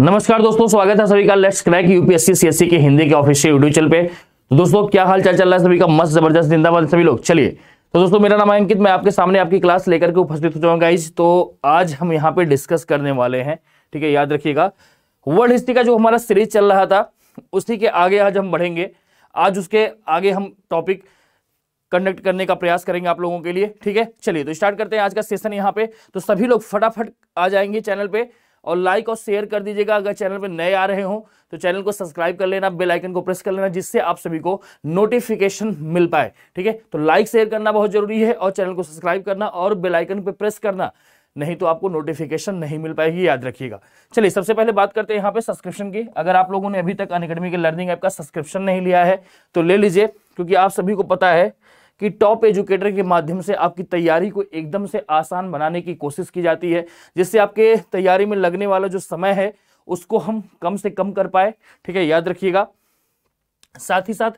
नमस्कार दोस्तों स्वागत है सभी का लेट्स क्रैक यूपीएससी सीएससी के हिंदी के ऑफिशियल यूट्यूब चैनल पे तो दोस्तों क्या हाल चाल चल रहा है सभी का मस्त जबरदस्त जिंदाबाद सभी लोग चलिए तो दोस्तों मेरा नाम अंकित मैं आपके सामने आपकी क्लास लेकर के उपस्थित हो जाऊंगा इस तो आज हम यहाँ पे डिस्कस करने वाले हैं ठीक है याद रखिएगा वर्ल्ड हिस्ट्री का जो हमारा सीरीज चल रहा था उसी के आगे आज हम बढ़ेंगे आज उसके आगे हम टॉपिक कंडक्ट करने का प्रयास करेंगे आप लोगों के लिए ठीक है चलिए तो स्टार्ट करते हैं आज का सेशन यहाँ पे तो सभी लोग फटाफट आ जाएंगे चैनल पे और लाइक और शेयर कर दीजिएगा अगर चैनल पर नए आ रहे हो तो चैनल को सब्सक्राइब कर लेना बेल आइकन को प्रेस कर लेना जिससे आप सभी को नोटिफिकेशन मिल पाए ठीक है तो लाइक शेयर करना बहुत जरूरी है और चैनल को सब्सक्राइब करना और बेल आइकन पर प्रेस करना नहीं तो आपको नोटिफिकेशन नहीं मिल पाएगी याद रखिएगा चलिए सबसे पहले बात करते हैं यहाँ पे सब्सक्रिप्शन की अगर आप लोगों ने अभी तक अनकेडमी के लर्निंग ऐप का सब्सक्रिप्शन नहीं लिया है तो ले लीजिए क्योंकि आप सभी को पता है कि टॉप एजुकेटर के माध्यम से आपकी तैयारी को एकदम से आसान बनाने की कोशिश की जाती है जिससे आपके तैयारी में लगने वाला जो समय है उसको हम कम से कम कर पाए ठीक है याद रखिएगा साथ ही साथ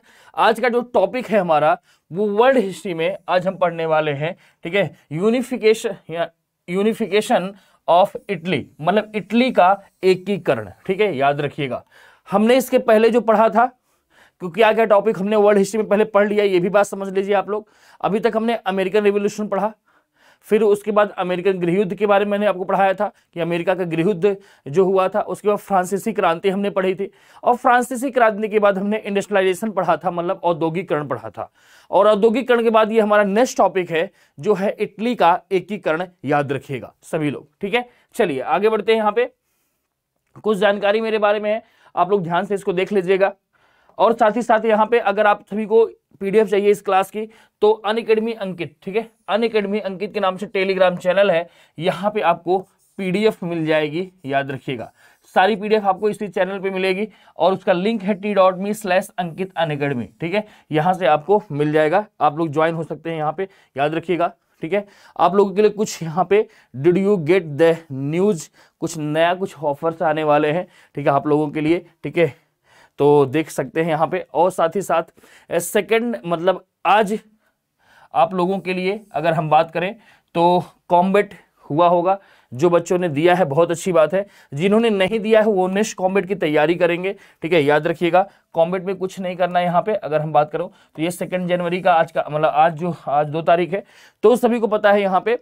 आज का जो टॉपिक है हमारा वो वर्ल्ड हिस्ट्री में आज हम पढ़ने वाले हैं ठीक है यूनिफिकेशन यूनिफिकेशन ऑफ इटली मतलब इटली का एकीकरण ठीक है याद रखिएगा हमने इसके पहले जो पढ़ा था क्योंकि क्या टॉपिक हमने वर्ल्ड हिस्ट्री में पहले पढ़ लिया ये भी बात समझ लीजिए आप लोग अभी तक हमने अमेरिकन रिवोल्यूशन पढ़ा फिर उसके बाद अमेरिकन गृहयुद्ध के बारे में मैंने आपको पढ़ाया था कि अमेरिका का गृहयुद्ध जो हुआ था उसके बाद फ्रांसीसी क्रांति हमने पढ़ी थी और फ्रांसीसी क्रांति के बाद हमने इंडस्ट्रियलाइजेशन पढ़ा था मतलब औद्योगिकरण पढ़ा था और औद्योगिकरण के बाद ये हमारा नेक्स्ट टॉपिक है जो है इटली का एकीकरण याद रखिएगा सभी लोग ठीक है चलिए आगे बढ़ते हैं यहाँ पे कुछ जानकारी मेरे बारे में है आप लोग ध्यान से इसको देख लीजिएगा और साथ ही साथ यहाँ पे अगर आप सभी को पीडीएफ चाहिए इस क्लास की तो अन अकेडमी अंकित ठीक है अन अकेडमी अंकित के नाम से टेलीग्राम चैनल है यहाँ पे आपको पीडीएफ मिल जाएगी याद रखिएगा सारी पीडीएफ आपको इसी चैनल पे मिलेगी और उसका लिंक है T dot me slash Ankit Unacademy ठीक है यहाँ से आपको मिल जाएगा आप लोग ज्वाइन हो सकते हैं यहाँ पे याद रखिएगा ठीक है आप लोगों के लिए कुछ यहाँ पे did you get the news कुछ नया कुछ ऑफर्स आने वाले हैं ठीक है आप लोगों के लिए ठीक है तो देख सकते हैं यहाँ पे और साथ ही साथ सेकंड मतलब आज आप लोगों के लिए अगर हम बात करें तो कॉम्बेट हुआ होगा जो बच्चों ने दिया है बहुत अच्छी बात है जिन्होंने नहीं दिया है वो निश्च कॉम्बेट की तैयारी करेंगे ठीक है याद रखिएगा कॉम्बेट में कुछ नहीं करना है यहाँ पे अगर हम बात करो तो ये सेकेंड जनवरी का आज का मतलब आज जो आज दो तारीख है तो सभी को पता है यहाँ पे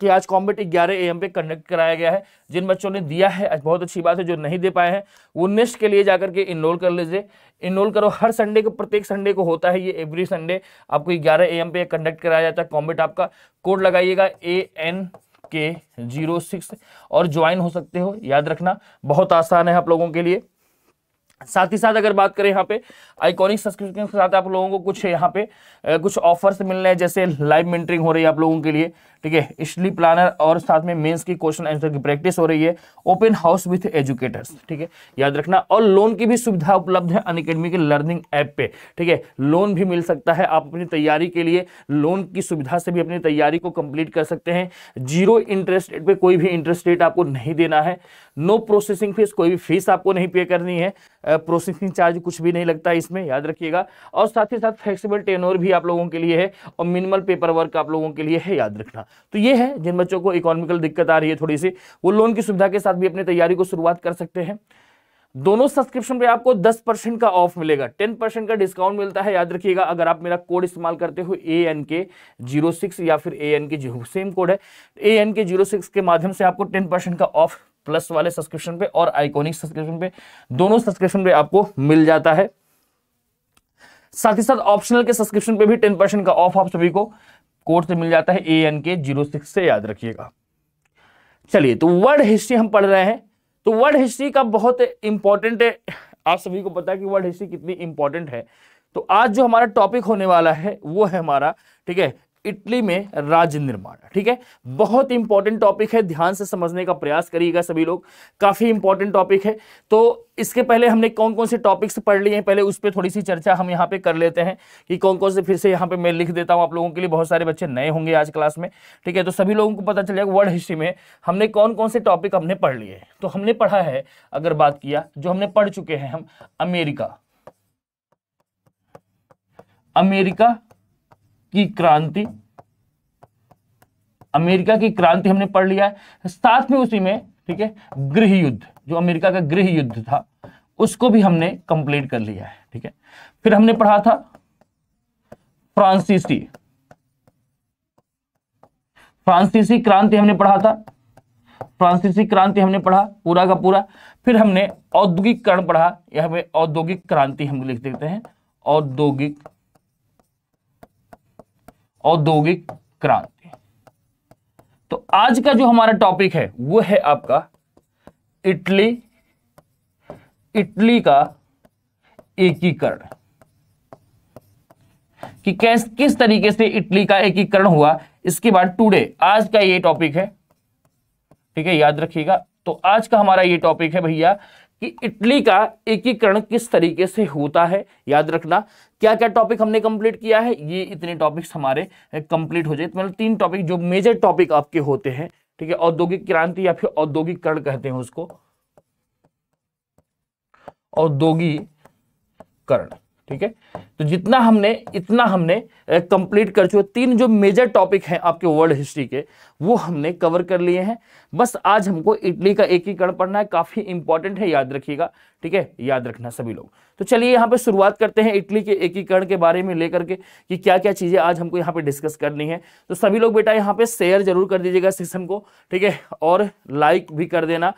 कि आज कॉम्बेट ग्यारह एम पे कंडक्ट कराया गया है जिन बच्चों ने दिया है आज बहुत अच्छी बात है जो नहीं दे पाए हैं वो निस्ट के लिए जाकर के इनरोल कर लीजिए इनरोल करो हर संडे को प्रत्येक संडे को होता है ये एवरी संडे आपको ग्यारह एम पे कंडक्ट कराया जाता है कॉम्बेट आपका कोड लगाइएगा A N K zero six और ज्वाइन हो सकते हो याद रखना बहुत आसान है आप लोगों के लिए साथ ही साथ अगर बात करें यहाँ पे आइकॉनिक सब्सक्रिप्शन के साथ आप लोगों को कुछ यहाँ पे कुछ ऑफर्स मिल रहे हैं जैसे लाइव मेंटरिंग हो रही है आप लोगों के लिए ठीक है इसली प्लानर और साथ में मेंस की क्वेश्चन आंसर की प्रैक्टिस हो रही है ओपन हाउस विथ एजुकेटर्स ठीक है याद रखना और लोन की भी सुविधा उपलब्ध है अन के लर्निंग ऐप पे ठीक है लोन भी मिल सकता है आप अपनी तैयारी के लिए लोन की सुविधा से भी अपनी तैयारी को कंप्लीट कर सकते हैं जीरो इंटरेस्ट रेट पर कोई भी इंटरेस्ट रेट आपको नहीं देना है नो प्रोसेसिंग फीस कोई भी फीस आपको नहीं पे करनी है प्रोसेसिंग चार्ज कुछ भी नहीं लगता है इसमें याद रखिएगा और साथ ही साथ फ्लेक्सिबल टेनोर भी आप लोगों के लिए है और मिनिमल पेपर वर्क आप लोगों के लिए है याद रखना तो ये है जिन बच्चों को इकोनॉमिकल दिक्कत आ रही है थोड़ी सी वो लोन की सुविधा के साथ भी अपनी तैयारी को शुरुआत कर सकते हैं दोनों सब्सक्रिप्शन पे आपको 10 परसेंट का ऑफ मिलेगा 10 परसेंट का डिस्काउंट मिलता है याद रखिएगा अगर आप मेरा कोड इस्तेमाल करते हो A N K zero six या फिर A N K zero same code है A N K zero six के माध्यम से आपको 10 परसेंट का ऑफ प्लस वाले सब्सक्रिप्शन पे और आइकॉनिक सब्सक्रिप्शन पे दोनों सब्सक्रिप्शन पे आपको मिल जाता है साथ ही साथ ऑप्शनल के सब्सक्रिप्शन पे भी टेन परसेंट का ऑफ आप सभी को कोड से मिल जाता है A N K zero six से याद रखिएगा चलिए तो वर्ड हिस्ट्री हम पढ़ रहे हैं तो वर्ल्ड हिस्ट्री का बहुत इंपॉर्टेंट है आप सभी को पता है कि वर्ल्ड हिस्ट्री कितनी इंपॉर्टेंट है तो आज जो हमारा टॉपिक होने वाला है वो है हमारा ठीक है इटली में राज्य निर्माण ठीक है बहुत इंपॉर्टेंट टॉपिक है ध्यान से समझने का प्रयास करिएगा सभी लोग काफ़ी इंपॉर्टेंट टॉपिक है तो इसके पहले हमने कौन कौन से टॉपिक्स पढ़ लिए हैं पहले उस पर थोड़ी सी चर्चा हम यहाँ पे कर लेते हैं कि कौन कौन से फिर से यहाँ पे मैं लिख देता हूँ आप लोगों के लिए बहुत सारे बच्चे नए होंगे आज क्लास में ठीक है तो सभी लोगों को पता चलेगा वर्ल्ड हिस्ट्री में हमने कौन कौन से टॉपिक हमने पढ़ लिए तो हमने पढ़ा है अगर बात किया जो हमने पढ़ चुके हैं हम अमेरिका अमेरिका की क्रांति अमेरिका की क्रांति हमने पढ़ लिया है साथ में उसी में ठीक है गृह युद्ध जो अमेरिका का गृह युद्ध था उसको भी हमने कंप्लीट कर लिया है ठीक है फिर हमने पढ़ा था फ्रांसीसी फ्रांसीसी क्रांति हमने पढ़ा था फ्रांसीसी क्रांति हमने पढ़ा पूरा का पूरा फिर हमने औद्योगिकरण पढ़ा यह हमें औद्योगिक क्रांति हम लिख देते हैं औद्योगिक औद्योगिक क्रांति तो आज का जो हमारा टॉपिक है वो है आपका इटली इटली का एकीकरण कि कैस किस तरीके से इटली का एकीकरण हुआ इसके बाद टुडे आज का ये टॉपिक है ठीक है याद रखिएगा तो आज का हमारा ये टॉपिक है भैया कि इटली का एकीकरण किस तरीके से होता है याद रखना क्या क्या टॉपिक हमने कंप्लीट किया है ये इतने टॉपिक्स हमारे कंप्लीट हो जाए तो मतलब तीन टॉपिक जो मेजर टॉपिक आपके होते हैं ठीक है औद्योगिक क्रांति या फिर औद्योगिकरण कहते हैं उसको औद्योगिकरण ठीक है तो जितना हमने इतना हमने कंप्लीट कर चुके तीन जो मेजर टॉपिक हैं आपके वर्ल्ड हिस्ट्री के वो हमने कवर कर लिए हैं बस आज हमको इटली का एकीकरण पढ़ना है काफ़ी इंपॉर्टेंट है याद रखिएगा ठीक है याद रखना सभी लोग तो चलिए यहाँ पे शुरुआत करते हैं इटली के एकीकरण के बारे में लेकर के कि क्या क्या चीज़ें आज हमको यहाँ पे डिस्कस करनी है तो सभी लोग बेटा यहाँ पे शेयर जरूर कर दीजिएगा सेशन को ठीक है और लाइक भी कर देना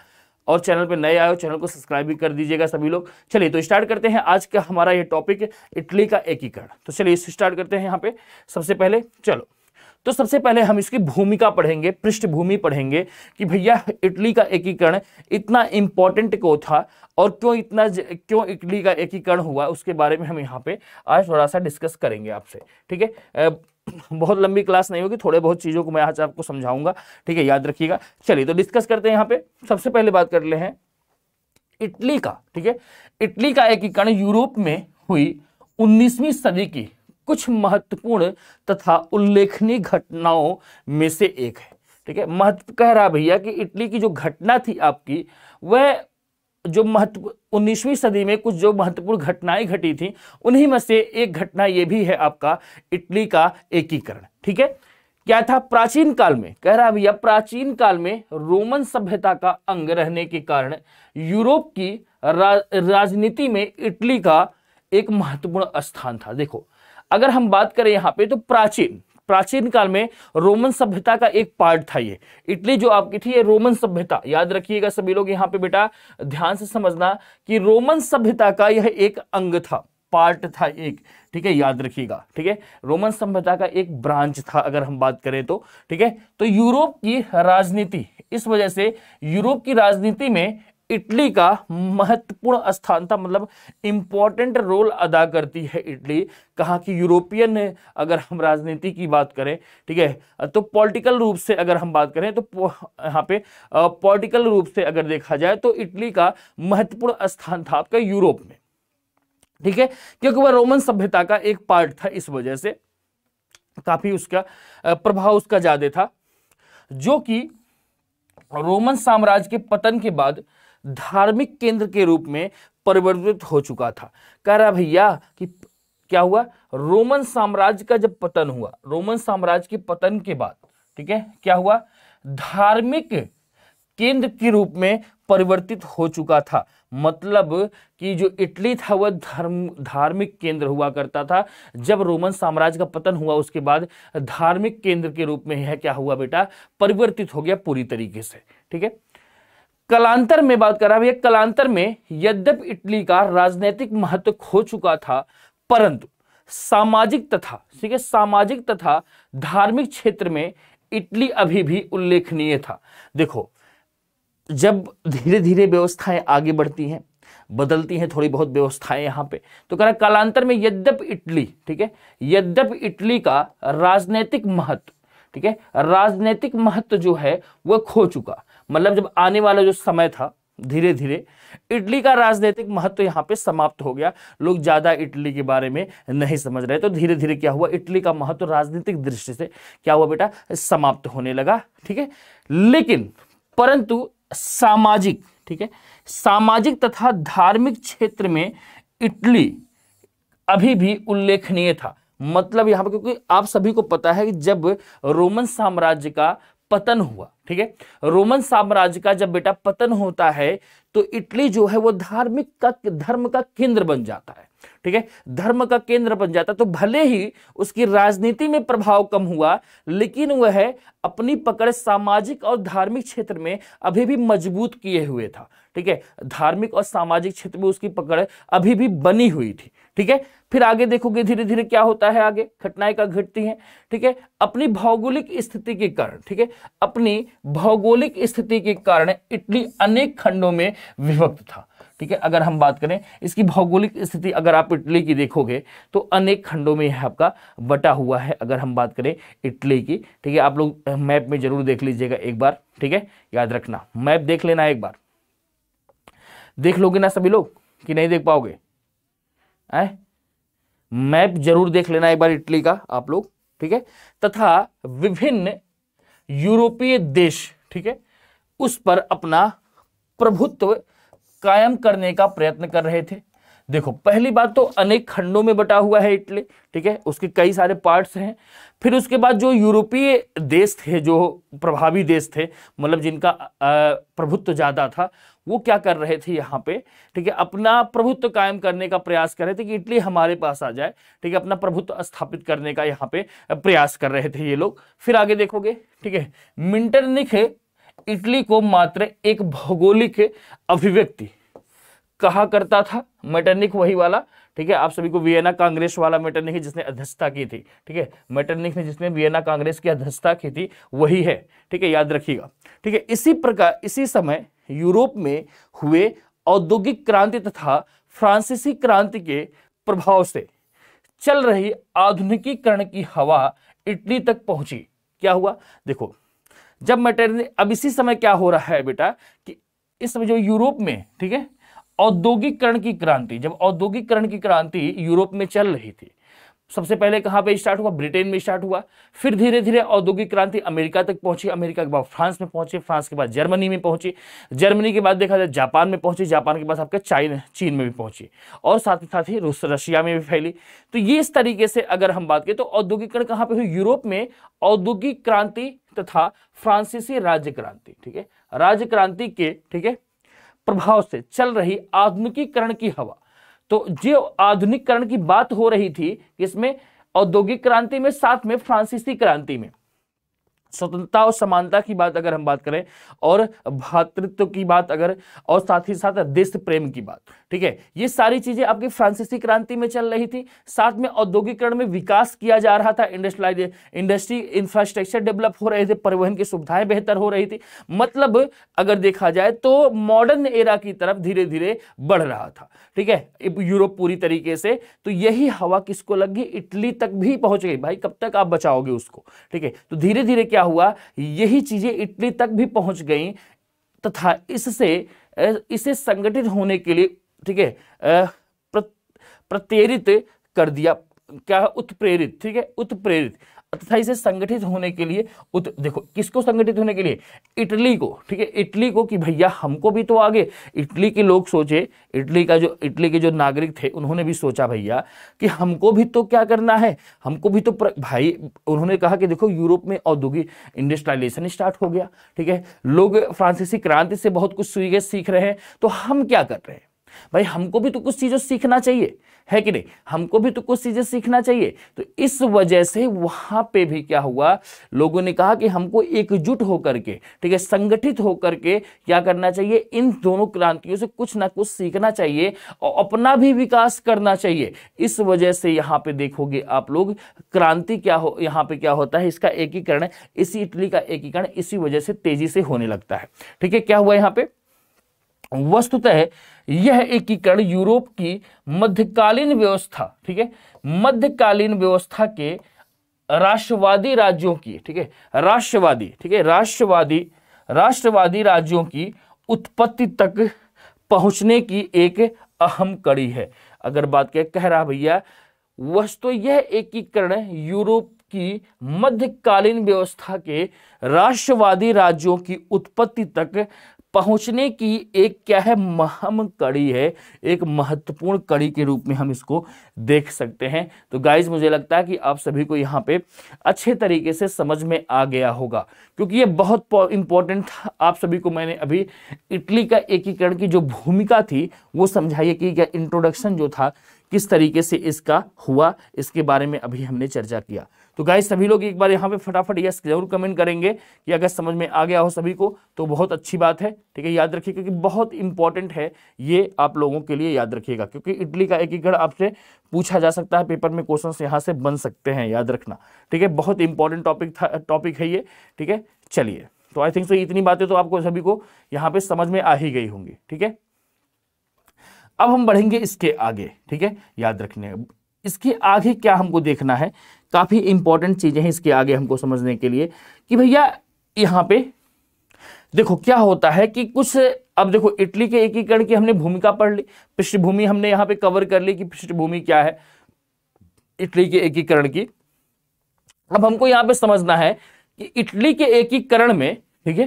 और चैनल पे नए आए हो चैनल को सब्सक्राइब भी कर दीजिएगा सभी लोग चलिए तो स्टार्ट करते हैं आज का हमारा ये टॉपिक इटली का एकीकरण तो चलिए स्टार्ट करते हैं यहाँ पे सबसे पहले चलो तो सबसे पहले हम इसकी भूमिका पढ़ेंगे पृष्ठभूमि पढ़ेंगे कि भैया इटली का एकीकरण इतना इम्पोर्टेंट क्यों था और क्यों इतना क्यों इटली का एकीकरण हुआ उसके बारे में हम यहाँ पे आज थोड़ा सा डिस्कस करेंगे आपसे ठीक है बहुत लंबी क्लास नहीं होगी थोड़े बहुत चीज़ों को मैं आज आपको समझाऊंगा ठीक है याद रखिएगा चलिए तो डिस्कस करते हैं यहाँ पे सबसे पहले बात कर ले हैं इटली का ठीक है इटली का एकीकरण यूरोप में हुई उन्नीसवीं सदी की कुछ महत्वपूर्ण तथा उल्लेखनीय घटनाओं में से एक है ठीक है महत्व कह रहा भैया कि इटली की जो घटना थी आपकी वह जो महत्व उन्नीसवीं सदी में कुछ जो महत्वपूर्ण घटनाएं घटी थी उन्हीं में से एक घटना यह भी है आपका इटली का एकीकरण ठीक है क्या था प्राचीन काल में कह रहा भैया प्राचीन काल में रोमन सभ्यता का अंग रहने के कारण यूरोप की रा, राजनीति में इटली का एक महत्वपूर्ण स्थान था देखो अगर हम बात करें यहां पे तो प्राचीन प्राचीन काल में रोमन सभ्यता का एक पार्ट था ये इटली जो आपकी थी ये रोमन सभ्यता याद रखिएगा सभी लोग यहाँ पे बेटा ध्यान से समझना कि रोमन सभ्यता का यह एक अंग था पार्ट था एक ठीक है याद रखिएगा ठीक है रोमन सभ्यता का एक ब्रांच था अगर हम बात करें तो ठीक है तो यूरोप की राजनीति इस वजह से यूरोप की राजनीति में इटली का महत्वपूर्ण स्थान था मतलब इंपॉर्टेंट रोल अदा करती है इटली कहा कि यूरोपियन अगर हम राजनीति की बात करें ठीक है तो पॉलिटिकल रूप से अगर हम बात करें तो यहाँ पे पॉलिटिकल रूप से अगर देखा जाए तो इटली का महत्वपूर्ण स्थान था आपका यूरोप में ठीक है क्योंकि वह रोमन सभ्यता का एक पार्ट था इस वजह से काफी उसका प्रभाव उसका ज्यादा था जो कि रोमन साम्राज्य के पतन के बाद धार्मिक केंद्र के रूप में परिवर्तित हो चुका था कह रहा भैया कि क्या हुआ रोमन साम्राज्य का जब पतन हुआ रोमन साम्राज्य के पतन के बाद ठीक है क्या हुआ धार्मिक केंद्र के रूप में परिवर्तित हो चुका था मतलब कि जो इटली था वह धर्म धार्मिक केंद्र हुआ करता था जब रोमन साम्राज्य का पतन हुआ उसके बाद धार्मिक केंद्र के रूप में यह क्या हुआ बेटा परिवर्तित हो गया पूरी तरीके से ठीक है कलांतर में बात कर रहा भैया कलांतर में यद्यप इटली का राजनीतिक महत्व खो चुका था परंतु सामाजिक तथा ठीक है सामाजिक तथा धार्मिक क्षेत्र में इटली अभी भी उल्लेखनीय था देखो जब धीरे धीरे व्यवस्थाएं आगे बढ़ती हैं बदलती हैं थोड़ी बहुत व्यवस्थाएं यहाँ पे तो कह रहा कालांतर में यद्यप इटली ठीक है यद्यप इटली का राजनीतिक महत्व ठीक है राजनीतिक महत्व जो है वह खो चुका मतलब जब आने वाला जो समय था धीरे धीरे इटली का राजनीतिक महत्व तो यहाँ पे समाप्त हो गया लोग ज़्यादा इटली के बारे में नहीं समझ रहे तो धीरे धीरे क्या हुआ इटली का महत्व तो राजनीतिक दृष्टि से क्या हुआ बेटा समाप्त होने लगा ठीक है लेकिन परंतु सामाजिक ठीक है सामाजिक तथा धार्मिक क्षेत्र में इटली अभी भी उल्लेखनीय था मतलब यहाँ पर क्योंकि आप सभी को पता है कि जब रोमन साम्राज्य का पतन हुआ ठीक है रोमन साम्राज्य का जब बेटा पतन होता है तो इटली जो है वो धार्मिक का धर्म का केंद्र बन जाता है ठीक है धर्म का केंद्र बन जाता तो भले ही उसकी राजनीति में प्रभाव कम हुआ लेकिन वह अपनी पकड़ सामाजिक और धार्मिक क्षेत्र में अभी भी मजबूत किए हुए था ठीक है धार्मिक और सामाजिक क्षेत्र में उसकी पकड़ अभी भी बनी हुई थी ठीक है फिर आगे देखोगे धीरे धीरे क्या होता है आगे घटनाएं का घटती हैं ठीक है अपनी भौगोलिक स्थिति के कारण ठीक है अपनी भौगोलिक स्थिति के कारण इटली अनेक खंडों में विभक्त था ठीक है अगर हम बात करें इसकी भौगोलिक स्थिति अगर आप इटली की देखोगे तो अनेक खंडों में यह आपका बटा हुआ है अगर हम बात करें इटली की ठीक है आप लोग मैप में जरूर देख लीजिएगा एक बार ठीक है याद रखना मैप देख लेना एक बार देख लोगे ना सभी लोग कि नहीं देख पाओगे ए मैप जरूर देख लेना एक बार इटली का आप लोग ठीक है तथा विभिन्न यूरोपीय देश ठीक है उस पर अपना प्रभुत्व कायम करने का प्रयत्न कर रहे थे देखो पहली बात तो अनेक खंडों में बटा हुआ है इटली ठीक है उसके कई सारे पार्ट्स हैं फिर उसके बाद जो यूरोपीय देश थे जो प्रभावी देश थे मतलब जिनका प्रभुत्व ज़्यादा था वो क्या कर रहे थे यहाँ पे ठीक है अपना प्रभुत्व कायम करने का प्रयास कर रहे थे कि इटली हमारे पास आ जाए ठीक है अपना प्रभुत्व स्थापित करने का यहाँ पे प्रयास कर रहे थे ये लोग फिर आगे देखोगे ठीक है मिंटरनिक इटली को मात्र एक भौगोलिक अभिव्यक्ति कहा करता था मेटरनिक वही वाला ठीक है आप सभी को वियना कांग्रेस वाला मेटरनिक है जिसने अध्यक्षता की थी ठीक है मेटरनिक ने जिसने वियना कांग्रेस की अध्यक्षता की थी वही है ठीक है याद रखिएगा ठीक है इसी प्रकार इसी समय यूरोप में हुए औद्योगिक क्रांति तथा फ्रांसीसी क्रांति के प्रभाव से चल रही आधुनिकीकरण की हवा इटली तक पहुंची क्या हुआ देखो जब मैटरनिटी अब इसी समय क्या हो रहा है बेटा कि इस समय जो यूरोप में ठीक है औद्योगिकरण की क्रांति जब औद्योगिकरण की क्रांति यूरोप में चल रही थी सबसे पहले कहाँ पे स्टार्ट हुआ ब्रिटेन में स्टार्ट हुआ फिर धीरे धीरे औद्योगिक क्रांति अमेरिका तक पहुंची अमेरिका के बाद फ्रांस में पहुंची फ्रांस के बाद जर्मनी में पहुंची जर्मनी के बाद देखा जाए जापान में पहुंची जापान के बाद आपके चाइना चीन में भी पहुंची और साथ ही साथ ही रूस रशिया में भी फैली तो ये इस तरीके से अगर हम बात करें तो औद्योगिकरण कहाँ पर हुई यूरोप में औद्योगिक क्रांति तथा फ्रांसीसी राज्य क्रांति ठीक है राज्य क्रांति के ठीक है प्रभाव से चल रही आधुनिकीकरण की हवा तो जो आधुनिकरण की बात हो रही थी इसमें औद्योगिक क्रांति में साथ में फ्रांसीसी क्रांति में स्वतंत्रता और समानता की बात अगर हम बात करें और भातृत्व की बात अगर और साथ ही साथ देश प्रेम की बात ठीक है ये सारी चीजें आपकी फ्रांसीसी क्रांति में चल रही थी साथ में औद्योगिकरण में विकास किया जा रहा था इंडस्ट्रियलाइज इंडस्ट्री इंफ्रास्ट्रक्चर डेवलप हो रहे थे परिवहन की सुविधाएं बेहतर हो रही थी मतलब अगर देखा जाए तो मॉडर्न एरा की तरफ धीरे धीरे बढ़ रहा था ठीक है यूरोप पूरी तरीके से तो यही हवा किसको लग गई इटली तक भी पहुंच गई भाई कब तक आप बचाओगे उसको ठीक है तो धीरे धीरे क्या क्या हुआ यही चीज़ें इटली तक भी पहुंच गई तथा इससे इसे संगठित होने के लिए ठीक है प्रत्येरित कर दिया क्या है उत्प्रेरित ठीक है उत्प्रेरित तथा इसे संगठित होने के लिए उत देखो किसको संगठित होने के लिए इटली को ठीक है इटली को कि भैया हमको भी तो आगे इटली के लोग सोचे इटली का जो इटली के जो नागरिक थे उन्होंने भी सोचा भैया कि हमको भी तो क्या करना है हमको भी तो प्र... भाई उन्होंने कहा कि देखो यूरोप में औद्योगिक इंडस्ट्रियलाइजेशन स्टार्ट हो गया ठीक है लोग फ्रांसीसी क्रांति से बहुत कुछ सीख रहे हैं तो हम क्या कर रहे हैं भाई हमको भी तो कुछ चीज़ों सीखना चाहिए है कि नहीं हमको भी तो कुछ चीज़ें सीखना चाहिए तो इस वजह से वहाँ पे भी क्या हुआ लोगों ने कहा कि हमको एकजुट होकर के ठीक है संगठित होकर के क्या करना चाहिए इन दोनों क्रांतियों से कुछ ना कुछ सीखना चाहिए और अपना भी विकास करना चाहिए इस वजह से यहाँ पे देखोगे आप लोग क्रांति क्या हो यहाँ पे क्या होता है इसका एकीकरण इसी इटली का एकीकरण इसी वजह से तेजी से होने लगता है ठीक है क्या हुआ यहाँ पे वस्तुतः यह एकीकरण यूरोप की मध्यकालीन व्यवस्था ठीक है मध्यकालीन व्यवस्था के राष्ट्रवादी राज्यों की ठीक है राष्ट्रवादी ठीक है राष्ट्रवादी राष्ट्रवादी राज्यों की उत्पत्ति तक पहुंचने की एक अहम कड़ी है अगर बात क्या कह रहा भैया वस्तु तो यह एकीकरण यूरोप की मध्यकालीन व्यवस्था के राष्ट्रवादी राज्यों की उत्पत्ति तक पहुंचने की एक क्या है महम कड़ी है एक महत्वपूर्ण कड़ी के रूप में हम इसको देख सकते हैं तो गाइज मुझे लगता है कि आप सभी को यहाँ पे अच्छे तरीके से समझ में आ गया होगा क्योंकि ये बहुत इंपॉर्टेंट था आप सभी को मैंने अभी इटली का एकीकरण की जो भूमिका थी वो समझाइए कि क्या इंट्रोडक्शन जो था किस तरीके से इसका हुआ इसके बारे में अभी हमने चर्चा किया तो गाइस सभी लोग एक बार यहाँ पे फटाफट यस जरूर कमेंट करेंगे कि अगर समझ में आ गया हो सभी को तो बहुत अच्छी बात है ठीक है याद रखिए क्योंकि बहुत इंपॉर्टेंट है ये आप लोगों के लिए याद रखिएगा क्योंकि इटली का एक एकड़ आपसे पूछा जा सकता है पेपर में क्वेश्चन यहाँ से बन सकते हैं याद रखना ठीक है बहुत इंपॉर्टेंट टॉपिक था टॉपिक है ये ठीक है चलिए तो आई थिंक सो इतनी बातें तो आपको सभी को यहाँ पे समझ में आ ही गई होंगी ठीक है अब हम बढ़ेंगे इसके आगे ठीक है याद रखने इसके आगे क्या हमको देखना है काफ़ी इंपॉर्टेंट चीज़ें हैं इसके आगे हमको समझने के लिए कि भैया यहाँ पे देखो क्या होता है कि कुछ अब देखो इटली के एकीकरण की हमने भूमिका पढ़ ली पृष्ठभूमि हमने यहाँ पे कवर कर ली कि पृष्ठभूमि क्या है इटली के एकीकरण की अब हमको यहाँ पे समझना है कि इटली के एकीकरण में ठीक है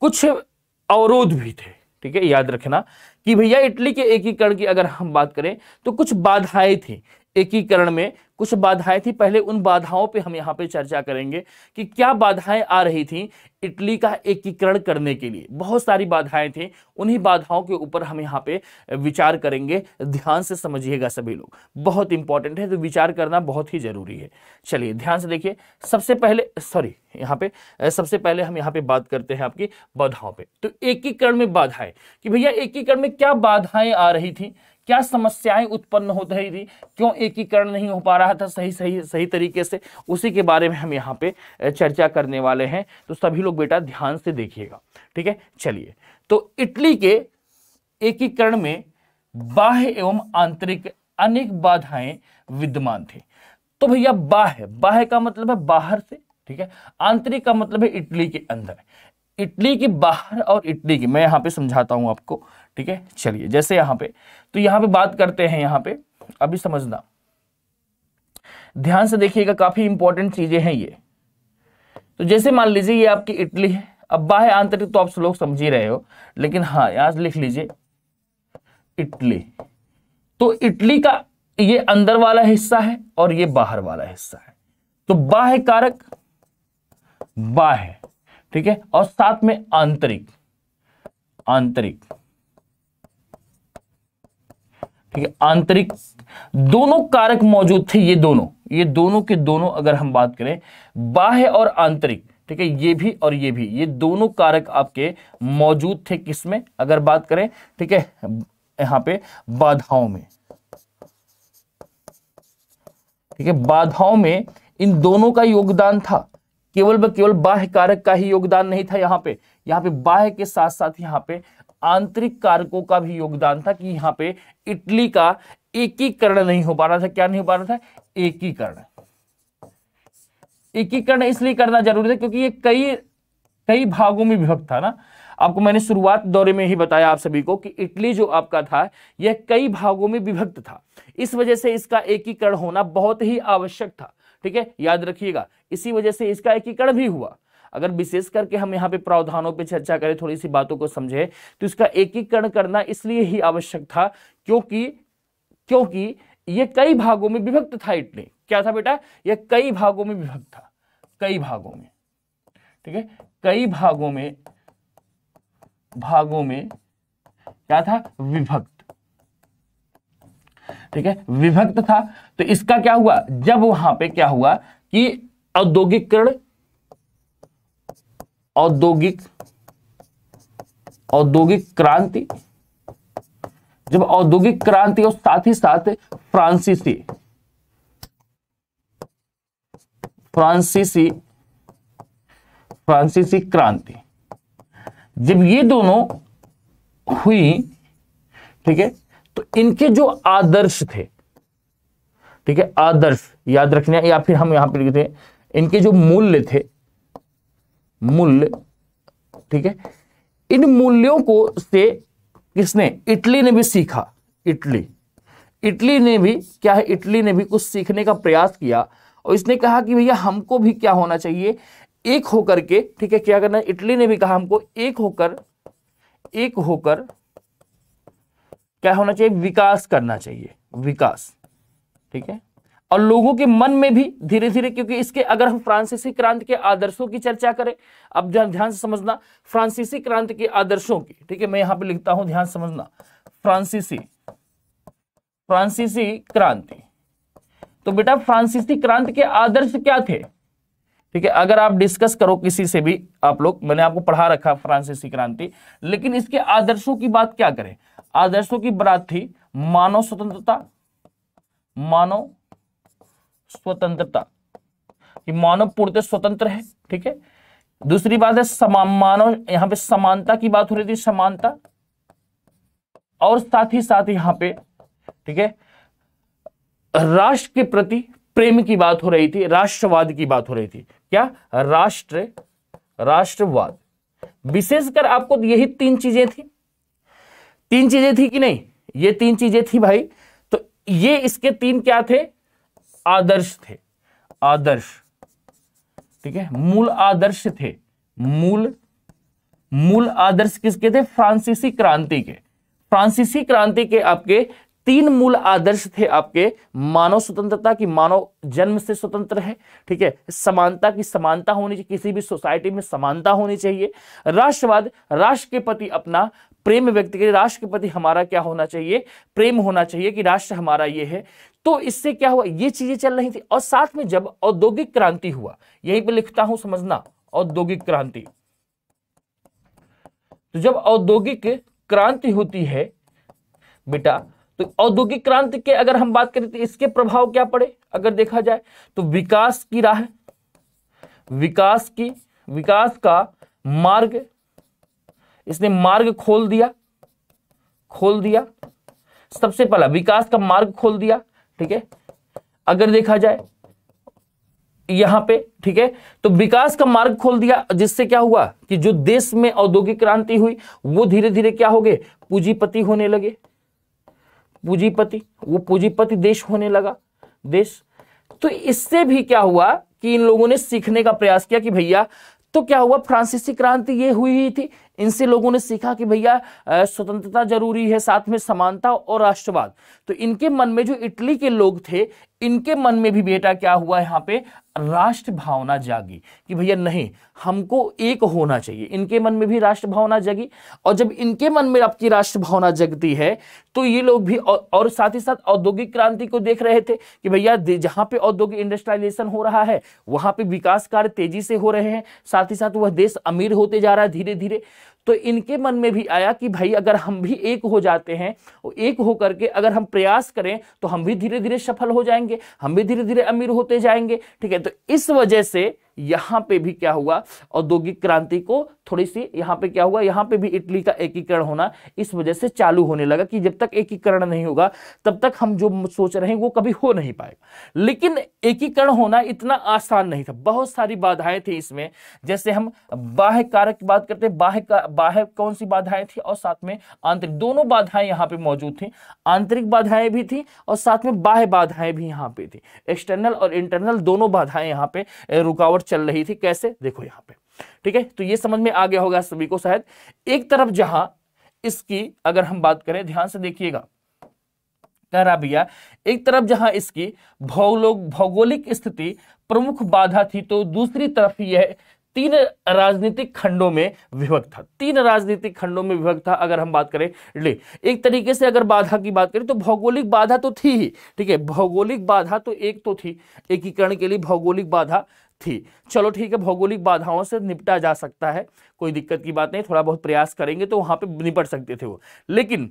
कुछ अवरोध भी थे ठीक है याद रखना कि भैया इटली के एकीकरण की अगर हम बात करें तो कुछ बाधाएं थी एकीकरण में कुछ बाधाएं थी पहले उन बाधाओं पे हम यहाँ पे चर्चा करेंगे कि क्या बाधाएं आ रही थी इटली का एकीकरण करने के लिए बहुत सारी बाधाएं थी उन्हीं बाधाओं के ऊपर हम यहाँ पे विचार करेंगे ध्यान से समझिएगा सभी लोग बहुत इंपॉर्टेंट है तो विचार करना बहुत ही जरूरी है चलिए ध्यान से देखिए सबसे पहले सॉरी यहाँ पे सबसे पहले हम यहाँ पे बात करते हैं आपकी बाधाओं पे तो एकीकरण में बाधाएं कि भैया एकीकरण में क्या बाधाएं आ रही थी क्या समस्याएं उत्पन्न हो रही थी क्यों एकीकरण नहीं हो पा रहा था सही सही सही तरीके से उसी के बारे में हम यहाँ पे चर्चा करने वाले हैं तो सभी लोग बेटा ध्यान से देखिएगा ठीक है चलिए तो इटली के एकीकरण में बाह्य एवं आंतरिक अनेक बाधाएं विद्यमान थी तो भैया बाह्य बाह्य का मतलब है बाहर से ठीक है आंतरिक का मतलब है इटली के अंदर इटली के बाहर और इटली की मैं यहाँ पे समझाता हूँ आपको ठीक है चलिए जैसे यहाँ पे तो यहाँ पे बात करते हैं यहाँ पे अभी समझना ध्यान से देखिएगा काफी इंपॉर्टेंट चीजें हैं ये तो जैसे मान लीजिए ये आपकी इटली है अब बाह्य आंतरिक तो आप लोग समझ ही रहे हो लेकिन हाँ यहां लिख लीजिए इटली तो इटली का ये अंदर वाला हिस्सा है और ये बाहर वाला हिस्सा है तो बाह्य कारक बाह्य ठीक है और साथ में आंतरिक आंतरिक ठीक है आंतरिक दोनों कारक मौजूद थे ये दोनों ये दोनों के दोनों अगर हम बात करें बाह्य और आंतरिक ठीक है ये भी और ये भी ये दोनों कारक आपके मौजूद थे किसमें अगर बात करें ठीक है यहां पे बाधाओं में ठीक है बाधाओं में इन दोनों का योगदान था केवल व केवल बाह्य कारक का ही योगदान नहीं था यहाँ पे यहाँ पे बाह्य के साथ साथ यहाँ पे आंतरिक कारकों का भी योगदान था कि यहाँ पे इटली का एकीकरण नहीं हो पा रहा था क्या नहीं हो पा रहा था एकीकरण एकीकरण इसलिए करना जरूरी था क्योंकि ये कई कई भागों में विभक्त था ना आपको मैंने शुरुआत दौरे में ही बताया आप सभी को कि इटली जो आपका था यह कई भागों में विभक्त था इस वजह से इसका एकीकरण होना बहुत ही आवश्यक था ठीक है याद रखिएगा इसी वजह से इसका एकीकरण भी हुआ अगर विशेष करके हम यहाँ पे प्रावधानों पे चर्चा करें थोड़ी सी बातों को समझे तो इसका एकीकरण करना इसलिए ही आवश्यक था क्योंकि क्योंकि ये कई भागों में विभक्त था इटली क्या था बेटा ये कई भागों में विभक्त था कई भागों में ठीक है कई भागों में भागों में क्या था विभक्त ठीक है विभक्त था तो इसका क्या हुआ जब वहां पे क्या हुआ कि औद्योगिकरण औद्योगिक औद्योगिक क्रांति जब औद्योगिक क्रांति और साथ ही साथ फ्रांसीसी फ्रांसीसी फ्रांसीसी क्रांति जब ये दोनों हुई ठीक है तो इनके जो आदर्श थे ठीक है आदर्श याद रखने या फिर हम यहां पर लिखते हैं इनके जो मूल्य थे मूल्य ठीक है इन मूल्यों को से किसने इटली ने भी सीखा इटली इटली ने भी क्या है इटली ने भी कुछ सीखने का प्रयास किया और इसने कहा कि भैया हमको भी क्या होना चाहिए एक होकर के ठीक है क्या करना इटली ने भी कहा हमको एक होकर एक होकर क्या होना चाहिए विकास करना चाहिए विकास ठीक है और लोगों के मन में भी धीरे धीरे क्योंकि इसके अगर हम फ्रांसीसी क्रांति के आदर्शों की चर्चा करें अब ध्यान से समझना फ्रांसीसी क्रांति के आदर्शों की ठीक है मैं यहां पे लिखता हूं ध्यान समझना फ्रांसीसी फ्रांसीसी क्रांति तो बेटा फ्रांसीसी क्रांति के आदर्श क्या थे ठीक है अगर आप डिस्कस करो किसी से भी आप लोग मैंने आपको पढ़ा रखा फ्रांसीसी क्रांति लेकिन इसके आदर्शों की बात क्या करें आदर्शों की बरात थी मानव स्वतंत्रता मानव स्वतंत्रता कि मानव पूर्णतः स्वतंत्र है ठीक है दूसरी बात है समान मानव यहां पे समानता की बात हो रही थी समानता और साथ ही साथ यहां पे ठीक है राष्ट्र के प्रति प्रेम की बात हो रही थी राष्ट्रवाद की बात हो रही थी क्या राष्ट्र राष्ट्रवाद विशेषकर आपको यही तीन चीजें थी तीन चीजें थी कि नहीं ये तीन चीजें थी भाई तो ये इसके तीन क्या थे आदर्श थे आदर्श ठीक है मूल आदर्श थे मूल मूल आदर्श किसके थे फ्रांसीसी क्रांति के फ्रांसीसी क्रांति के आपके तीन मूल आदर्श थे आपके मानव स्वतंत्रता की मानव जन्म से स्वतंत्र है ठीक है समानता की समानता होनी चाहिए किसी भी सोसाइटी में समानता होनी चाहिए राष्ट्रवाद राष्ट्र के प्रति अपना प्रेम व्यक्त करिए राष्ट्र के प्रति हमारा क्या होना चाहिए प्रेम होना चाहिए कि राष्ट्र हमारा ये है तो इससे क्या हुआ ये चीजें चल रही थी और साथ में जब औद्योगिक क्रांति हुआ यहीं पर लिखता हूं समझना औद्योगिक क्रांति तो जब औद्योगिक क्रांति होती है बेटा तो औद्योगिक क्रांति के अगर हम बात करें तो इसके प्रभाव क्या पड़े अगर देखा जाए तो विकास की राह विकास की विकास का मार्ग इसने मार्ग खोल दिया खोल दिया सबसे पहला विकास का मार्ग खोल दिया ठीक है अगर देखा जाए यहां पे ठीक है तो विकास का मार्ग खोल दिया जिससे क्या हुआ कि जो देश में औद्योगिक क्रांति हुई वो धीरे धीरे क्या हो गए पूंजीपति होने लगे पूंजीपति वो पूंजीपति देश होने लगा देश तो इससे भी क्या हुआ कि इन लोगों ने सीखने का प्रयास किया कि भैया तो क्या हुआ फ्रांसीसी क्रांति ये हुई ही थी इनसे लोगों ने सीखा कि भैया स्वतंत्रता जरूरी है साथ में समानता और राष्ट्रवाद तो इनके मन में जो इटली के लोग थे इनके मन में भी बेटा क्या हुआ यहाँ पे राष्ट्र भावना जागी कि भैया नहीं हमको एक होना चाहिए इनके मन में भी राष्ट्र भावना जगी और जब इनके मन में आपकी राष्ट्र भावना जगती है तो ये लोग भी और, और साथ ही साथ औद्योगिक क्रांति को देख रहे थे कि भैया जहाँ पे औद्योगिक इंडस्ट्रियलाइजेशन हो रहा है वहाँ पे विकास कार्य तेजी से हो रहे हैं साथ ही साथ वह देश अमीर होते जा रहा है धीरे धीरे तो इनके मन में भी आया कि भाई अगर हम भी एक हो जाते हैं एक होकर के अगर हम प्रयास करें तो हम भी धीरे धीरे सफल हो जाएंगे हम भी धीरे धीरे अमीर होते जाएंगे ठीक है तो इस वजह से यहां पे भी क्या हुआ औद्योगिक क्रांति को थोड़ी सी यहां पे क्या हुआ यहां पे भी इटली का एकीकरण होना इस वजह से चालू होने लगा कि जब तक एकीकरण नहीं होगा तब तक हम जो सोच रहे हैं वो कभी हो नहीं पाएगा लेकिन एकीकरण होना इतना आसान नहीं था बहुत सारी बाधाएं थी इसमें जैसे हम बाह्य कारक की बात करते हैं बाह्य बाह्य कौन सी बाधाएं थी और साथ में आंतरिक दोनों बाधाएं यहां पर मौजूद थी आंतरिक बाधाएं भी थी और साथ में बाह्य बाधाएं भी यहां पर थी एक्सटर्नल और इंटरनल दोनों बाधाएं यहां पर रुकावट चल रही थी कैसे देखो यहां पे ठीक है तो ये समझ में आ गया होगा सभी को शायद एक तरफ जहां इसकी अगर हम बात करें ध्यान से देखिएगा कह रहा भैया एक तरफ जहां इसकी भौलोग भौगोलिक स्थिति प्रमुख बाधा थी तो दूसरी तरफ यह तीन राजनीतिक खंडों में विभक्त था तीन राजनीतिक खंडों में विभक्त था अगर हम बात करें ले एक तरीके से अगर बाधा की बात करें तो भौगोलिक बाधा तो थी ही ठीक है भौगोलिक बाधा तो एक तो थी एकीकरण के लिए भौगोलिक बाधा थी चलो ठीक है भौगोलिक बाधाओं से निपटा जा सकता है कोई दिक्कत की बात नहीं थोड़ा बहुत प्रयास करेंगे तो वहां पे निपट सकते थे वो लेकिन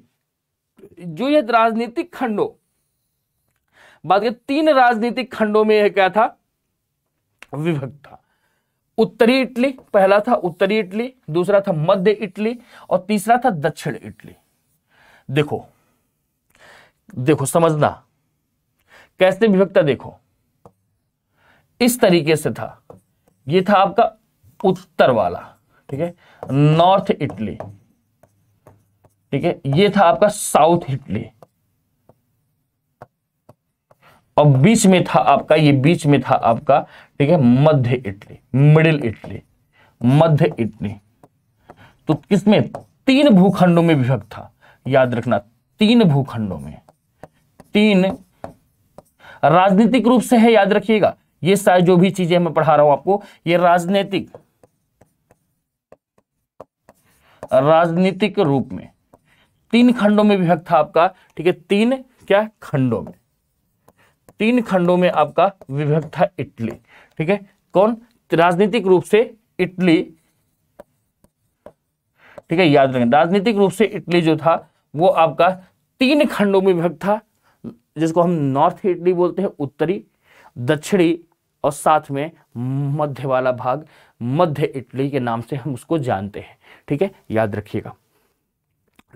जो ये राजनीतिक खंडों बात करें तीन राजनीतिक खंडों में यह क्या था विभक्त था उत्तरी इटली पहला था उत्तरी इटली दूसरा था मध्य इटली और तीसरा था दक्षिण इटली देखो देखो समझना कैसे विभक्ता देखो इस तरीके से था ये था आपका उत्तर वाला ठीक है नॉर्थ इटली ठीक है ये था आपका साउथ इटली और बीच में था आपका ये बीच में था आपका ठीक है मध्य इटली मिडिल इटली मध्य इटली तो किसमें तीन भूखंडों में विभक्त था याद रखना तीन भूखंडों में तीन राजनीतिक रूप से है याद रखिएगा ये सारी जो भी चीजें मैं पढ़ा रहा हूं आपको ये राजनीतिक राजनीतिक रूप में तीन खंडों में विभक्त था आपका ठीक है तीन क्या खंडों में तीन खंडों में आपका विभक्त था इटली ठीक है कौन राजनीतिक रूप से इटली ठीक है याद रखें राजनीतिक रूप से इटली जो था वो आपका तीन खंडों में विभक्त था जिसको हम नॉर्थ इटली बोलते हैं उत्तरी दक्षिणी और साथ में मध्य वाला भाग मध्य इटली के नाम से हम उसको जानते हैं ठीक है याद रखिएगा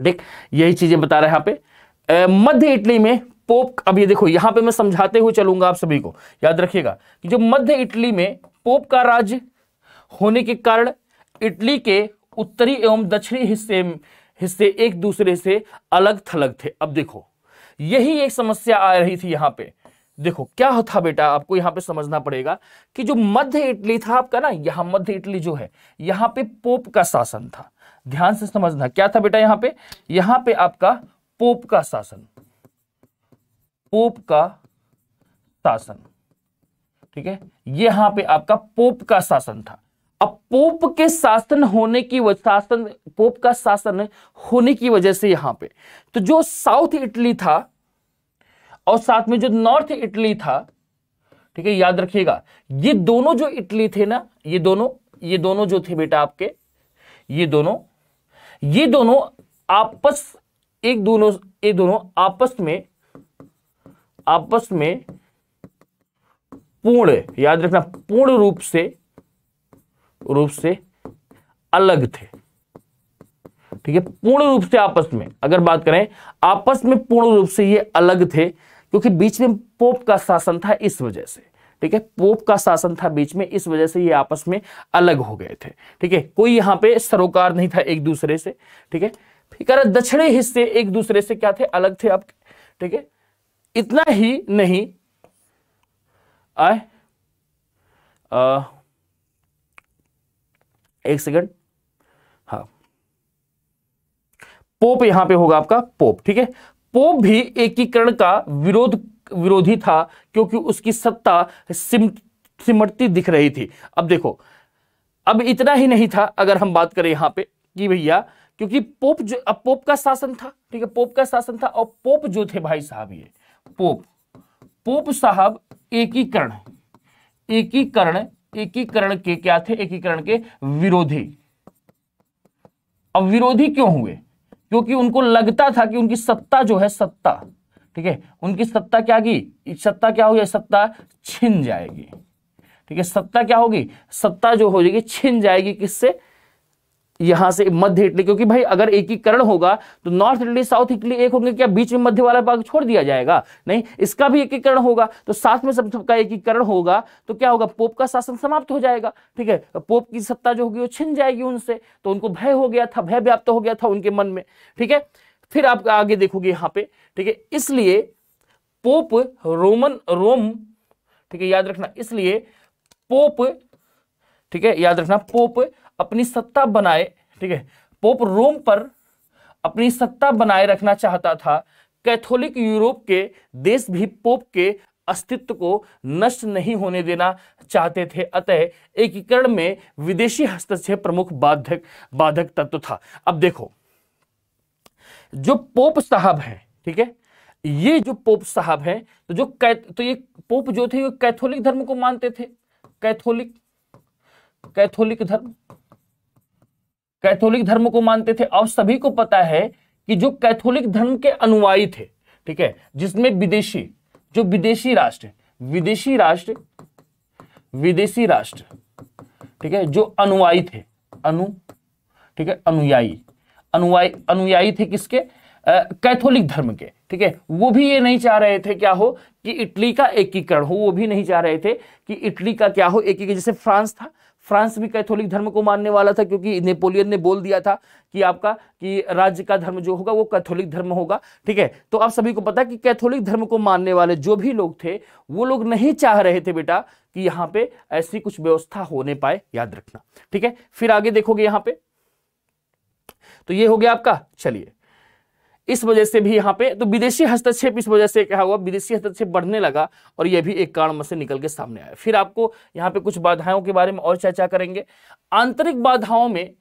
देख यही चीजें बता रहे हैं यहां पे मध्य इटली में पोप अब ये देखो यहां पे मैं समझाते हुए चलूंगा आप सभी को याद रखिएगा कि जो मध्य इटली में पोप का राज्य होने के कारण इटली के उत्तरी एवं दक्षिणी हिस्से हिस्से एक दूसरे से अलग थलग थे अब देखो यही एक समस्या आ रही थी यहाँ पे देखो क्या था बेटा आपको यहां पे समझना पड़ेगा कि जो मध्य इटली था आपका ना यहां मध्य इटली जो है यहां पे पोप का शासन था ध्यान से समझना क्या था बेटा यहां पे यहां पे आपका पोप का शासन पोप का शासन ठीक है यहां पे आपका पोप का शासन था अब पोप के शासन होने की शासन पोप का शासन होने की वजह से यहां पे तो जो साउथ इटली था और साथ में जो नॉर्थ इटली था ठीक है याद रखिएगा ये दोनों जो इटली थे ना ये दोनों ये दोनों जो थे बेटा आपके ये दोनों ये दोनों आपस एक दोनों ये दोनों आपस में आपस में पूर्ण याद रखना पूर्ण रूप से रूप से अलग थे ठीक है पूर्ण रूप से आपस में अगर बात करें आपस में पूर्ण रूप से ये अलग थे क्योंकि बीच में पोप का शासन था इस वजह से ठीक है पोप का शासन था बीच में इस वजह से ये आपस में अलग हो गए थे ठीक है कोई यहाँ पे सरोकार नहीं था एक दूसरे से ठीक है फिकर दक्षिणी हिस्से एक दूसरे से क्या थे अलग थे आपके ठीक है इतना ही नहीं आए आ, एक सेकंड हाँ पोप यहां पे होगा आपका पोप ठीक है पोप भी एकीकरण का विरोध विरोधी था क्योंकि उसकी सत्ता सिम सिमटती दिख रही थी अब देखो अब इतना ही नहीं था अगर हम बात करें यहां पे कि भैया क्योंकि पोप जो अब पोप का शासन था ठीक है पोप का शासन था और पोप जो थे भाई साहब ये पोप पोप साहब एकीकरण एकीकरण एकीकरण के क्या थे एकीकरण के विरोधी अब विरोधी क्यों हुए क्योंकि उनको लगता था कि उनकी सत्ता जो है सत्ता ठीक है उनकी सत्ता क्या की सत्ता क्या होगी सत्ता छिन जाएगी ठीक है सत्ता क्या होगी सत्ता जो हो जाएगी छिन जाएगी किससे यहां से मध्य इटली क्योंकि भाई अगर एकीकरण होगा तो नॉर्थ इटली साउथ इटली एक होंगे क्या बीच में मध्य वाला भाग छोड़ दिया जाएगा नहीं इसका भी एकीकरण होगा तो साथ में सबका एकीकरण होगा तो क्या होगा पोप का शासन समाप्त हो जाएगा ठीक है पोप की सत्ता जो होगी वो छिन जाएगी उनसे तो उनको भय हो गया था भय व्याप्त हो गया था उनके मन में ठीक है फिर आप आगे देखोगे यहां पर ठीक है इसलिए पोप रोमन रोम ठीक है याद रखना इसलिए पोप ठीक है याद रखना पोप अपनी सत्ता बनाए ठीक है पोप रोम पर अपनी सत्ता बनाए रखना चाहता था कैथोलिक यूरोप के देश भी पोप के अस्तित्व को नष्ट नहीं होने देना चाहते थे अतः एकीकरण में विदेशी हस्तक्षेप प्रमुख बाधक बाधक तत्व था अब देखो जो पोप साहब हैं ठीक है ये जो पोप साहब हैं तो जो कै तो ये पोप जो थे कैथोलिक धर्म को मानते थे कैथोलिक कैथोलिक धर्म कैथोलिक धर्म को मानते थे और सभी को पता है कि जो कैथोलिक धर्म के अनुयायी थे ठीक है जिसमें विदेशी जो विदेशी राष्ट्र विदेशी राष्ट्र विदेशी राष्ट्र ठीक है जो अनुयायी थे अनु ठीक है अनुयायी अनुयायी अनुयायी थे किसके कैथोलिक धर्म के ठीक है वो भी ये नहीं चाह रहे थे क्या हो कि इटली का एकीकरण हो वो भी नहीं चाह रहे थे कि इटली का क्या हो एकीकरण जैसे फ्रांस था फ्रांस भी कैथोलिक धर्म को मानने वाला था क्योंकि नेपोलियन ने बोल दिया था कि आपका कि राज्य का धर्म जो होगा वो कैथोलिक धर्म होगा ठीक है तो आप सभी को पता है कि कैथोलिक धर्म को मानने वाले जो भी लोग थे वो लोग नहीं चाह रहे थे बेटा कि यहाँ पे ऐसी कुछ व्यवस्था होने पाए याद रखना ठीक है फिर आगे देखोगे यहाँ पे तो ये हो गया आपका चलिए इस वजह से भी यहाँ पे तो विदेशी हस्तक्षेप इस वजह से क्या हुआ विदेशी हस्तक्षेप बढ़ने लगा और यह भी एक कारण से निकल के सामने आया फिर आपको यहाँ पे कुछ बाधाओं के बारे में और चर्चा करेंगे आंतरिक बाधाओं में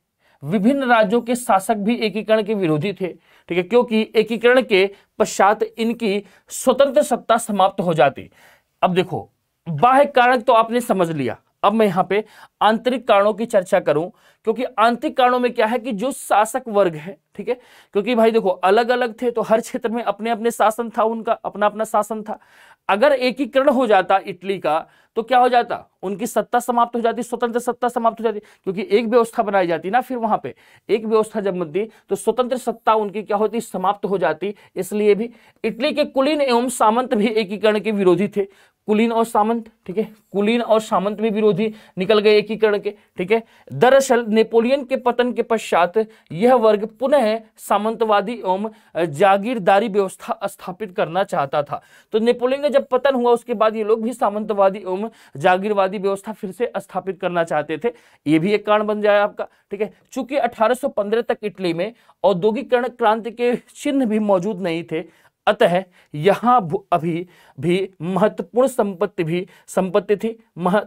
विभिन्न राज्यों के शासक भी एकीकरण के विरोधी थे ठीक है क्योंकि एकीकरण के पश्चात इनकी स्वतंत्र सत्ता समाप्त हो जाती अब देखो बाह्य कारक तो आपने समझ लिया अब मैं यहां पे आंतरिक कारणों की चर्चा करूं क्योंकि आंतरिक कारणों में क्या है कि जो शासक वर्ग है ठीक है क्योंकि भाई देखो अलग अलग थे तो हर क्षेत्र में अपने अपने शासन था उनका अपना अपना शासन था अगर एकीकरण हो जाता इटली का तो क्या हो जाता उनकी सत्ता समाप्त हो जाती स्वतंत्र सत्ता समाप्त हो जाती क्योंकि एक व्यवस्था बनाई जाती ना फिर वहां पर एक व्यवस्था जब बनती तो स्वतंत्र सत्ता उनकी क्या होती समाप्त हो जाती इसलिए भी इटली के कुलीन एवं सामंत भी एकीकरण के विरोधी थे कुलीन और सामंत ठीक है कुलीन और सामंत भी विरोधी निकल गए एकीकरण के ठीक है दरअसल नेपोलियन के पतन के पश्चात यह वर्ग पुनः सामंतवादी एवं जागीरदारी व्यवस्था स्थापित करना चाहता था तो नेपोलियन का जब पतन हुआ उसके बाद ये लोग भी सामंतवादी एवं जागीरवादी व्यवस्था फिर से स्थापित करना चाहते थे ये भी एक कारण बन जाए आपका ठीक है चूंकि अठारह तक इटली में औद्योगिकरण क्रांति के चिन्ह भी मौजूद नहीं थे अतः यहाँ अभी भी महत्वपूर्ण संपत्ति भी संपत्ति थी मह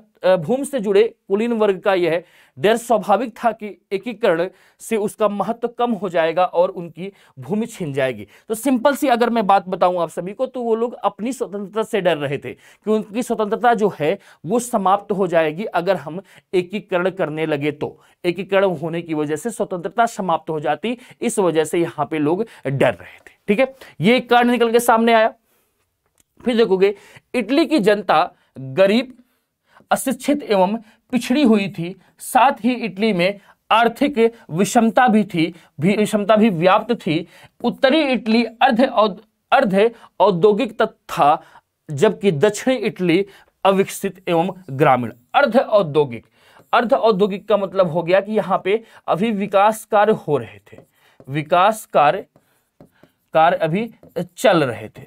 भूमि से जुड़े कुलीन वर्ग का यह डर स्वाभाविक था कि एकीकरण से उसका महत्व कम हो जाएगा और उनकी भूमि छिन जाएगी तो सिंपल सी अगर मैं बात बताऊं आप सभी को तो वो लोग अपनी स्वतंत्रता से डर रहे थे कि उनकी स्वतंत्रता जो है वो समाप्त हो जाएगी अगर हम एकीकरण करने लगे तो एकीकरण होने की वजह से स्वतंत्रता समाप्त हो जाती इस वजह से यहाँ पे लोग डर रहे थे ठीक है ये एक कारण निकल के सामने आया फिर देखोगे इटली की जनता गरीब अशिक्षित एवं पिछड़ी हुई थी साथ ही इटली में आर्थिक विषमता भी थी भी विषमता भी व्याप्त थी उत्तरी इटली अर्ध अर्ध औद्योगिक तथा जबकि दक्षिणी इटली अविकसित एवं ग्रामीण अर्ध औद्योगिक अर्ध औद्योगिक का मतलब हो गया कि यहाँ पे अभी विकास कार्य हो रहे थे विकास कार्य कार्य अभी चल रहे थे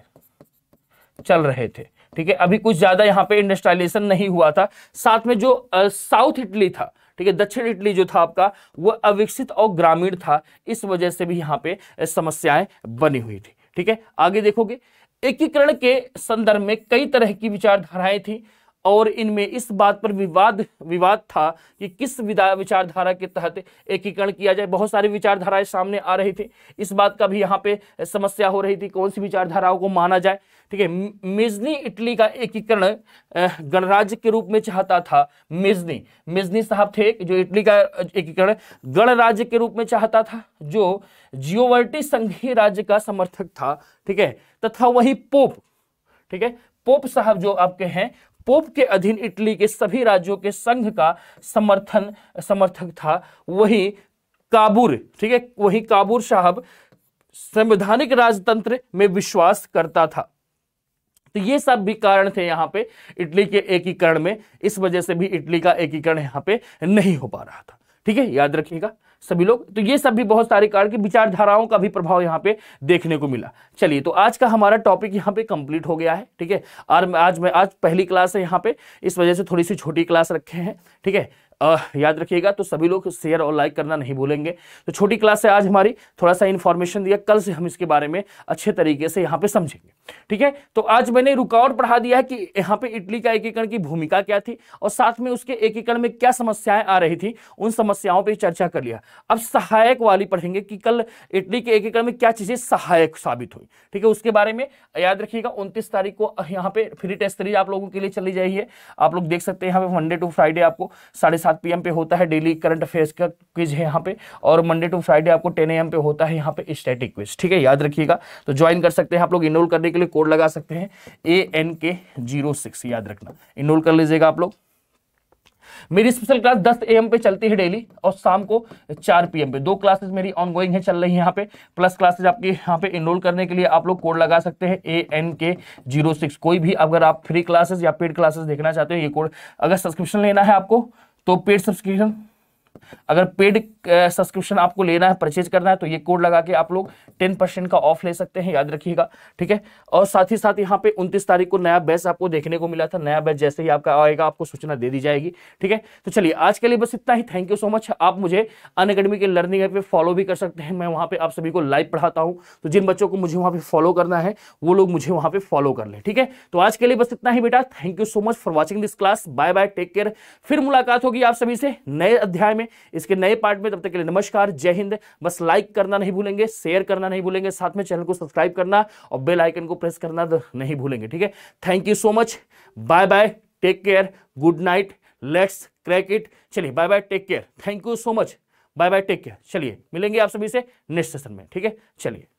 चल रहे थे ठीक है अभी कुछ ज्यादा यहां पे इंडस्ट्रियलाइजेशन नहीं हुआ था साथ में जो साउथ इटली था ठीक है दक्षिण इटली जो था आपका वह अविकसित और ग्रामीण था इस वजह से भी यहां पर समस्याएं बनी हुई थी ठीक है आगे देखोगे एकीकरण के संदर्भ में कई तरह की विचारधाराएं थी और इनमें इस बात पर विवाद विवाद था कि किस विचारधारा के तहत एकीकरण किया जाए बहुत सारी विचारधाराएं सामने आ रही थी इस बात का भी यहाँ पे समस्या हो रही थी कौन सी विचारधाराओं को माना जाए ठीक है मिजनी इटली का एकीकरण गणराज्य के रूप में चाहता था मिजनी मिजनी साहब थे जो इटली का एकीकरण गणराज्य के रूप में चाहता था जो जियोवर्टी संघीय राज्य का समर्थक था ठीक है तथा वही पोप ठीक है पोप साहब जो आपके हैं पोप के अधीन इटली के सभी राज्यों के संघ का समर्थन समर्थक था वही काबूर ठीक है वही काबूर साहब संवैधानिक राजतंत्र में विश्वास करता था तो ये सब भी कारण थे यहाँ पे इटली के एकीकरण में इस वजह से भी इटली का एकीकरण यहाँ पे नहीं हो पा रहा था ठीक है याद रखिएगा सभी लोग तो ये सब भी बहुत सारे कारण की विचारधाराओं का भी प्रभाव यहाँ पे देखने को मिला चलिए तो आज का हमारा टॉपिक यहाँ पे कंप्लीट हो गया है ठीक है और आज मैं आज पहली क्लास है यहाँ पे इस वजह से थोड़ी सी छोटी क्लास रखे हैं ठीक है याद रखिएगा तो सभी लोग शेयर और लाइक करना नहीं भूलेंगे तो छोटी क्लास है आज हमारी थोड़ा सा इन्फॉर्मेशन दिया कल से हम इसके बारे में अच्छे तरीके से यहाँ पे समझेंगे ठीक है तो आज मैंने रुकावट पढ़ा दिया है कि यहाँ पे इटली का एकीकरण की भूमिका क्या थी और साथ में उसके एकीकरण में क्या समस्याएं आ रही थी उन समस्याओं पर चर्चा कर लिया अब सहायक वाली पढ़ेंगे कि कल इटली के एकीकरण में क्या चीजें सहायक साबित हुई ठीक है उसके बारे में याद रखिएगा उनतीस तारीख को यहाँ पे फ्री टेस्ट सीरीज आप लोगों के लिए चली जाइए आप लोग देख सकते हैं यहाँ पे मंडे टू फ्राइडे आपको साढ़े सात पी पे होता है डेली करंट अफेयर्स का क्विज है यहाँ पे और मंडे टू फ्राइडे आपको टेन ए पे होता है यहाँ पे स्टैटिक क्विज ठीक है याद रखिएगा तो ज्वाइन कर सकते हैं आप लोग इनरोल करने के लिए कोड लगा सकते हैं A N K zero six याद रखना इनरोल कर लीजिएगा आप लोग मेरी स्पेशल क्लास 10 एम पे चलती है डेली और शाम को 4 पीएम पे दो क्लासेस मेरी ऑनगोइंग है चल रही है यहाँ पे प्लस क्लासेस आपके यहाँ पे इनरोल करने के लिए आप लोग कोड लगा सकते हैं A N K zero six कोई भी अगर आप फ्री क्लासेस या पेड क्लासेस देखना चाहते हो ये कोड अगर सब्सक्रिप्शन लेना है आपको तो पेड सब्सक्रिप्शन अगर पेड सब्सक्रिप्शन आपको लेना है परचेज करना है तो ये कोड लगा के आप लोग टेन परसेंट का ऑफ ले सकते हैं याद रखिएगा ठीक है और साथ ही साथ यहाँ पे उनतीस तारीख को नया बैच आपको देखने को मिला था नया बैच जैसे ही आपका आएगा आपको सूचना दे दी जाएगी ठीक है तो चलिए आज के लिए बस इतना ही थैंक यू सो मच आप मुझे अन अकेडमी के लर्निंग ऐप पर फॉलो भी कर सकते हैं मैं वहाँ पर आप सभी को लाइव पढ़ाता हूँ तो जिन बच्चों को मुझे वहाँ पर फॉलो करना है वो लोग मुझे वहाँ पर फॉलो कर लें ठीक है तो आज के लिए बस इतना ही बेटा thank you so much for watching this class bye bye take care फिर मुलाकात होगी आप सभी से नए अध्याय में इसके नए पार्ट में तब तक के लिए नमस्कार जय हिंद बस लाइक करना नहीं भूलेंगे शेयर करना नहीं भूलेंगे साथ में चैनल को सब्सक्राइब करना और बेल आइकन को प्रेस करना नहीं भूलेंगे ठीक है thank you so much bye bye take care good night let's crack it चलिए bye bye take care thank you so much bye bye take care चलिए मिलेंगे आप सभी से नेक्स्ट सेशन में ठीक है चलिए